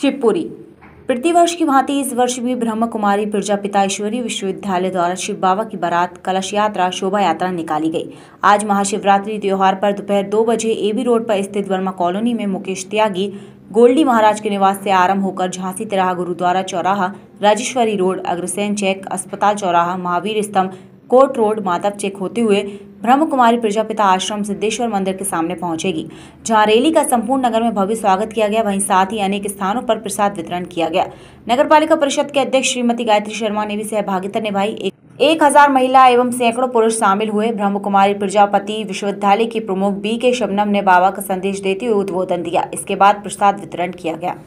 शिवपुरी प्रतिवर्ष की भांति इस वर्ष भी ब्रह्म कुमारी प्रजापिता ईश्वरी विश्वविद्यालय द्वारा शिव बाबा की बारात कलश यात्रा शोभा यात्रा निकाली गई आज महाशिवरात्रि त्योहार पर दोपहर दो बजे एबी रोड पर स्थित वर्मा कॉलोनी में मुकेश त्यागी गोल्डी महाराज के निवास से आरंभ होकर झांसी तिराहा गुरुद्वारा चौराहा राजेश्वरी रोड अग्रसेन चेक अस्पताल चौराहा महावीर स्तंभ कोर्ट रोड माधव चेक होते हुए ब्रह्म कुमारी प्रजापिता आश्रम सिद्धेश्वर मंदिर के सामने पहुंचेगी जहां रैली का संपूर्ण नगर में भव्य स्वागत किया गया वहीं साथ ही अनेक स्थानों पर प्रसाद वितरण किया गया नगर पालिका परिषद के अध्यक्ष श्रीमती गायत्री शर्मा ने भी सहभागिता निभाई एक, एक हजार महिला एवं सैकड़ों पुरुष शामिल हुए ब्रह्म कुमारी प्रजापति विश्वविद्यालय के प्रमुख बी के शबनम ने बाबा का संदेश देते हुए उद्बोधन दिया इसके बाद प्रसाद वितरण किया गया